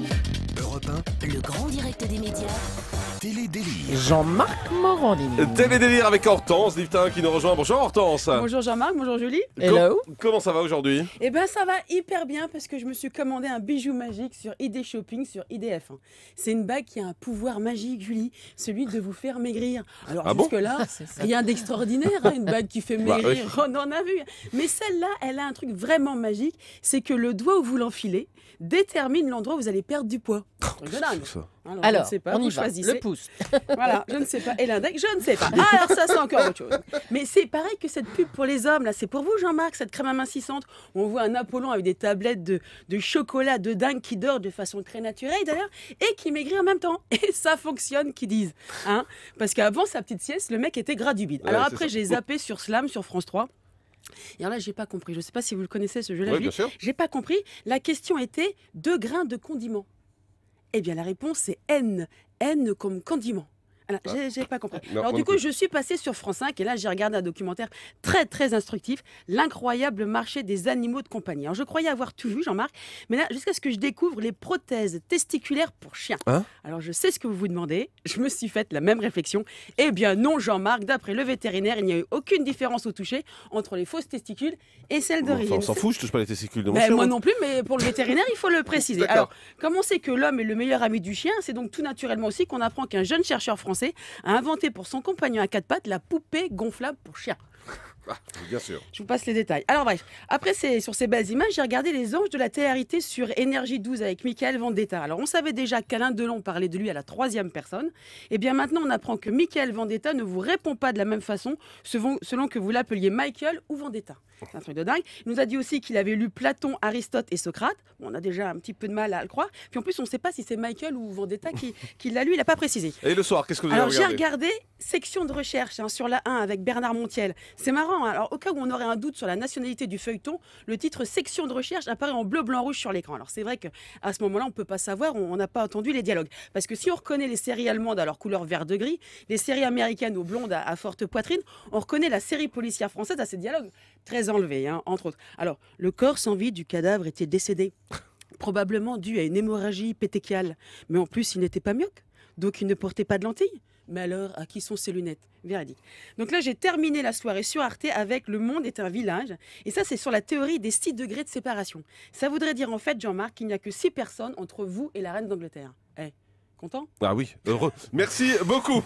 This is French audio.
Thank you. le grand direct des médias. Télé Délire. Jean-Marc Morandini. Euh, Télé Délire avec Hortense qui nous rejoint. Bonjour Hortense. Bonjour Jean-Marc, bonjour Julie. Hello. comment ça va aujourd'hui Eh ben ça va hyper bien parce que je me suis commandé un bijou magique sur ID Shopping sur IDF. C'est une bague qui a un pouvoir magique Julie, celui de vous faire maigrir. Alors ah jusque bon là, rien d'extraordinaire, hein, une bague qui fait bah, maigrir, on en a vu. Mais celle-là, elle a un truc vraiment magique, c'est que le doigt où vous l'enfilez détermine l'endroit où vous allez perdre du poids. Hein, alors, je ne sais pas, on Le pouce. voilà, je ne sais pas. Et l'index, je ne sais pas. Ah, alors ça, c'est encore autre chose. Mais c'est pareil que cette pub pour les hommes, là. C'est pour vous, Jean-Marc, cette crème amincissante. On voit un Apollon avec des tablettes de, chocolat de dingue qui dort de façon très naturelle, d'ailleurs, et qui maigrit en même temps. Et ça fonctionne, qu'ils disent. Hein Parce qu'avant sa petite sieste, le mec était gras du bide. Alors après, j'ai zappé sur Slam, sur France 3. Et alors là, j'ai pas compris. Je ne sais pas si vous le connaissez ce jeu-là. sûr. j'ai pas compris. La question était deux grains de condiments. Eh bien la réponse est N, N comme condiment. Ah. J'ai pas compris. Alors du coup, je suis passée sur France 5 et là, j'ai regardé un documentaire très très instructif, l'incroyable marché des animaux de compagnie. Alors je croyais avoir tout vu, Jean-Marc, mais là, jusqu'à ce que je découvre les prothèses testiculaires pour chiens. Hein Alors je sais ce que vous vous demandez, je me suis faite la même réflexion. Eh bien non, Jean-Marc, d'après le vétérinaire, il n'y a eu aucune différence au toucher entre les fausses testicules et celles de Rien. on s'en fout, je touche pas les testicules de mon ben, chien. Moi non plus, mais pour le vétérinaire, il faut le préciser. Alors, comme on sait que l'homme est le meilleur ami du chien, c'est donc tout naturellement aussi qu'on apprend qu'un jeune chercheur français a inventé pour son compagnon à quatre pattes la poupée gonflable pour chien. Bah, bien sûr. Je vous passe les détails. Alors bref, après c'est sur ces belles images, j'ai regardé les anges de la TRT sur Énergie 12 avec Michael Vendetta. Alors on savait déjà qu'Alain Delon parlait de lui à la troisième personne. Et eh bien maintenant on apprend que Michael Vendetta ne vous répond pas de la même façon selon que vous l'appeliez Michael ou Vendetta. C'est un truc de dingue. Il nous a dit aussi qu'il avait lu Platon, Aristote et Socrate. on a déjà un petit peu de mal à le croire. Puis en plus, on ne sait pas si c'est Michael ou Vendetta qui, l'a lu. Il n'a pas précisé. Et le soir, qu'est-ce que vous regardé Alors j'ai regardé section de recherche hein, sur la 1 avec Bernard Montiel. C'est marrant, hein. alors au cas où on aurait un doute sur la nationalité du feuilleton, le titre section de recherche apparaît en bleu, blanc, rouge sur l'écran. Alors c'est vrai qu'à ce moment-là, on ne peut pas savoir, on n'a pas entendu les dialogues. Parce que si on reconnaît les séries allemandes à leur couleur vert de gris, les séries américaines aux blondes à, forte poitrine, on reconnaît la série policière française à ses dialogues très enlevés, hein, entre autres. Alors, le corps sans vie du cadavre était décédé probablement dû à une hémorragie pétéchiale. Mais en plus, il n'était pas que donc il ne portait pas de lentilles. Mais alors, à qui sont ces lunettes Véridique. Donc là, j'ai terminé la soirée sur Arte avec Le Monde est un village. Et ça, c'est sur la théorie des 6 degrés de séparation. Ça voudrait dire en fait, Jean-Marc, qu'il n'y a que six personnes entre vous et la reine d'Angleterre. Eh, content Ah oui, heureux. Merci beaucoup